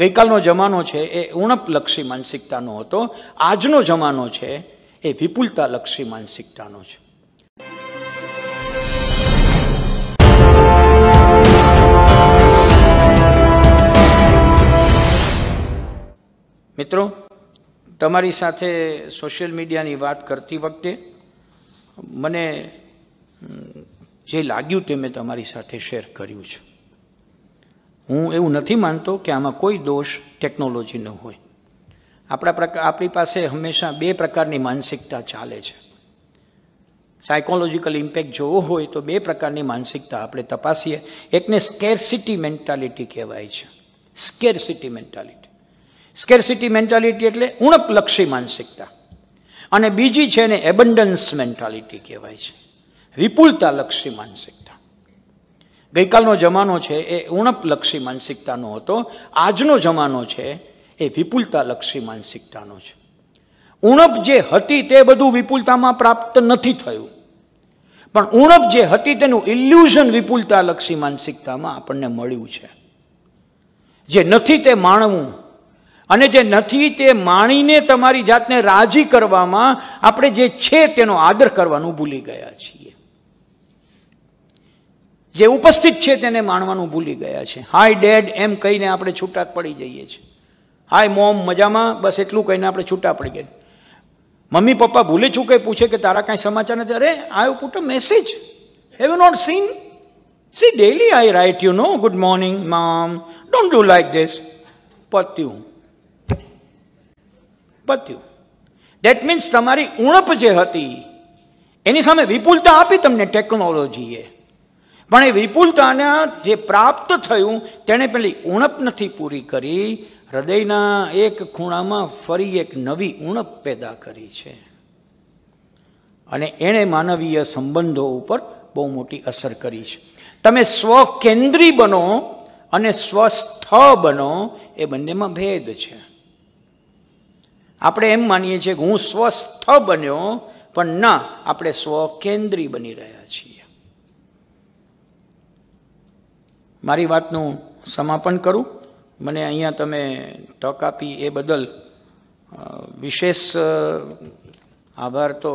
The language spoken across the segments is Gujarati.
ગઈકાલનો જમાનો છે એ ઉણપલક્ષી માનસિકતાનો હતો આજનો જમાનો છે એ વિપુલતાલક્ષી માનસિકતાનો છે મિત્રો તમારી સાથે સોશિયલ મીડિયાની વાત કરતી વખતે મને જે લાગ્યું તે મેં તમારી સાથે શેર કર્યું છે હું એવું નથી માનતો કે આમાં કોઈ દોષ ટેકનોલોજીનો હોય આપણા પ્રકાર આપણી પાસે હંમેશા બે પ્રકારની માનસિકતા ચાલે છે સાયકોલોજીકલ ઇમ્પેક્ટ જોવો હોય તો બે પ્રકારની માનસિકતા આપણે તપાસીએ એકને સ્કેરસિટી મેન્ટાલિટી કહેવાય છે સ્કેરસિટી મેન્ટાલિટી સ્કેરસિટી મેન્ટાલિટી એટલે ઉણપલક્ષી માનસિકતા અને બીજી છે એને એબન્ડન્સ મેન્ટાલિટી કહેવાય છે વિપુલતાલક્ષી માનસિકતા ગઈકાલનો જમાનો છે એ ઉણપલક્ષી માનસિકતાનો હતો આજનો જમાનો છે એ વિપુલતાલક્ષી માનસિકતાનો છે ઉણપ જે હતી તે બધું વિપુલતામાં પ્રાપ્ત નથી થયું પણ ઉણપ જે હતી તેનું ઇલ્યુઝન વિપુલતાલક્ષી માનસિકતામાં આપણને મળ્યું છે જે નથી તે માણવું અને જે નથી તે માણીને તમારી જાતને રાજી કરવામાં આપણે જે છે તેનો આદર કરવાનું ભૂલી ગયા છીએ જે ઉપસ્થિત છે તેને માણવાનું ભૂલી ગયા છે હાય ડેડ એમ કહીને આપણે છૂટા પડી જઈએ છીએ હાય મોમ મજામાં બસ એટલું કહીને આપણે છૂટા પડી ગયા મમ્મી પપ્પા ભૂલે છું કંઈ પૂછે કે તારા કાંઈ સમાચાર નથી અરે I put message have you not seen see daily I write you know good morning mom don't do like this પત્યું પત્યું દેટ મીન્સ તમારી ઉણપ જે હતી એની સામે વિપુલતા આપી તમને ટેકનોલોજીએ પણ એ વિપુલતાને જે પ્રાપ્ત થયું તેણે પેલી ઉણપ નથી પૂરી કરી હૃદયના એક ખૂણામાં ફરી એક નવી ઉણપ પેદા કરી છે અને એણે માનવીય સંબંધો ઉપર બહુ મોટી અસર કરી છે તમે સ્વકેન્દ્રી બનો અને સ્વસ્થ બનો એ બંનેમાં ભેદ છે આપણે એમ માનીએ છીએ કે હું સ્વસ્થ બન્યો પણ ના આપણે સ્વકેન્દ્રી બની રહ્યા છીએ મારી વાતનું સમાપન કરું મને અહીંયા તમે તક આપી એ બદલ વિશેષ આભાર તો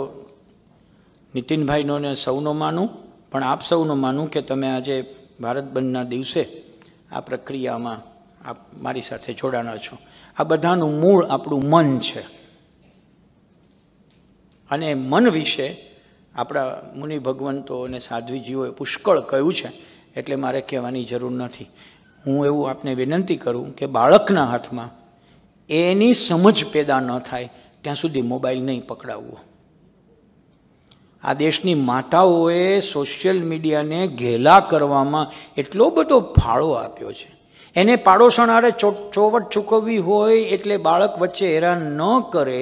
નીતિનભાઈનો ને સૌનો માનું પણ આપ સૌનો માનું કે તમે આજે ભારત બંધના દિવસે આ પ્રક્રિયામાં આપ મારી સાથે જોડાણા છો આ બધાનું મૂળ આપણું મન છે અને મન વિશે આપણા મુનિ ભગવંતો અને સાધ્વીજીઓએ પુષ્કળ કહ્યું છે એટલે મારે કહેવાની જરૂર નથી હું એવું આપને વિનંતી કરું કે બાળકના હાથમાં એની સમજ પેદા ન થાય ત્યાં સુધી મોબાઈલ નહીં પકડાવવો આ દેશની માતાઓએ સોશિયલ મીડિયાને ઘેલા કરવામાં એટલો બધો ફાળો આપ્યો છે એને પાડોશણારે ચોવટ ચૂકવવી હોય એટલે બાળક વચ્ચે હેરાન ન કરે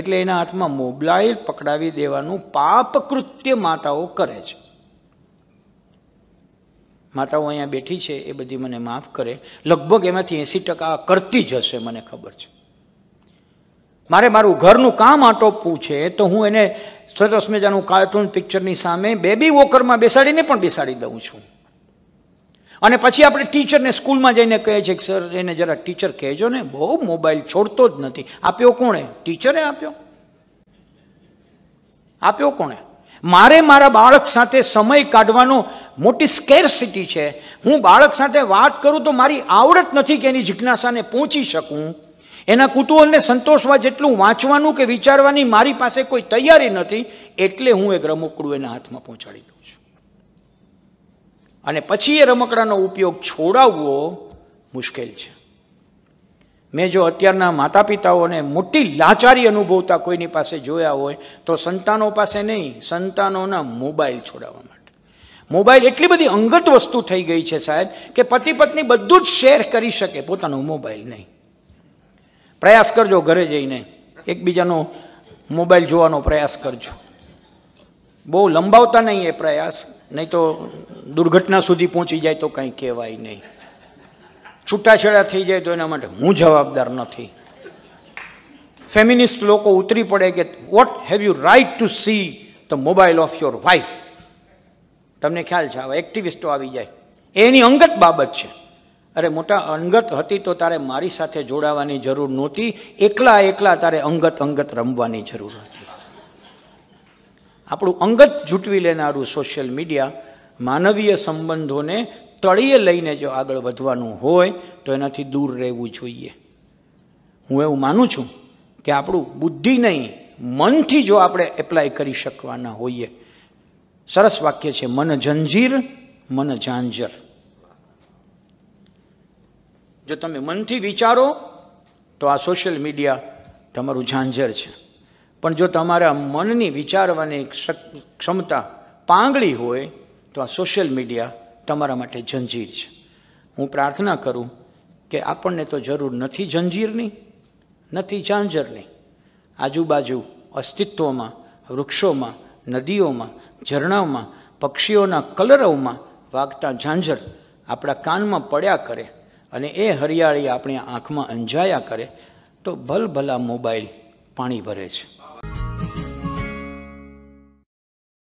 એટલે એના હાથમાં મોબાઈલ પકડાવી દેવાનું પાપકૃત્ય માતાઓ કરે છે માતાઓ અહીંયા બેઠી છે એ બધી મને માફ કરે લગભગ એમાંથી એંસી ટકા કરતી જ હશે મને ખબર છે મારે મારું ઘરનું કામ આટોપવું છે તો હું એને સરસ મજાનું કાર્ટૂન પિક્ચરની સામે બેબી વોકરમાં બેસાડીને પણ બેસાડી દઉં છું અને પછી આપણે ટીચરને સ્કૂલમાં જઈને કહે છે કે સર એને જરા ટીચર કહેજો ને બહુ મોબાઈલ છોડતો જ નથી આપ્યો કોણે ટીચરે આપ્યો આપ્યો કોણે મારે મારા બાળક સાથે સમય કાઢવાનો મોટી સ્કેરસિટી છે હું બાળક સાથે વાત કરું તો મારી આવડત નથી કે એની જિજ્ઞાસાને પહોંચી શકું એના કુતૂહલને સંતોષવા જેટલું વાંચવાનું કે વિચારવાની મારી પાસે કોઈ તૈયારી નથી એટલે હું એક રમકડું એના હાથમાં પહોંચાડી દઉં છું અને પછી એ રમકડાનો ઉપયોગ છોડાવવો મુશ્કેલ છે મેં જો અત્યારના માતા પિતાઓને મોટી લાચારી અનુભવતા કોઈની પાસે જોયા હોય તો સંતાનો પાસે નહીં સંતાનોના મોબાઈલ છોડાવવા માટે મોબાઈલ એટલી બધી અંગત વસ્તુ થઈ ગઈ છે સાહેબ કે પતિ પત્ની બધું જ શેર કરી શકે પોતાનો મોબાઈલ નહીં પ્રયાસ કરજો ઘરે જઈને એકબીજાનો મોબાઈલ જોવાનો પ્રયાસ કરજો બહુ લંબાવતા નહીં એ પ્રયાસ નહીં તો દુર્ઘટના સુધી પહોંચી જાય તો કંઈ કહેવાય નહીં છૂટાછેડા થઈ જાય તો એના માટે હું જવાબદાર નથી ફેમિનિસ્ટ લોકો ઉતરી પડે કે what have you right to see the mobile of your wife તમને ખ્યાલ છે હવે એક્ટિવિસ્ટો આવી જાય એની અંગત બાબત છે અરે મોટા અંગત હતી તો તારે મારી સાથે જોડાવાની જરૂર નહોતી એકલા એકલા તારે અંગત અંગત રમવાની જરૂર હતી આપણું અંગત જૂટવી લેનારું સોશિયલ મીડિયા માનવીય સંબંધોને તળિયે લઈને જો આગળ વધવાનું હોય તો એનાથી દૂર રહેવું જોઈએ હું એવું માનું છું કે આપણું બુદ્ધિ નહીં મનથી જો આપણે એપ્લાય કરી શકવાના હોઈએ સરસ વાક્ય છે મન જંજીર મન ઝાંઝર જો તમે મનથી વિચારો તો આ સોશિયલ મીડિયા તમારું ઝાંઝર છે પણ જો તમારા મનની વિચારવાની ક્ષમતા પાંગળી હોય તો આ સોશિયલ મીડિયા તમારા માટે જંજીર છે હું પ્રાર્થના કરું કે આપણને તો જરૂર નથી જંજીરની નથી ઝાંઝરની આજુબાજુ અસ્તિત્વમાં વૃક્ષોમાં નદીઓમાં ઝરણાઓમાં પક્ષીઓના કલરવમાં વાગતા ઝાંઝર આપણા કાનમાં પડ્યા કરે અને એ હરિયાળી આપણી આંખમાં અંજાયા કરે તો ભલભલા મોબાઈલ પાણી ભરે છે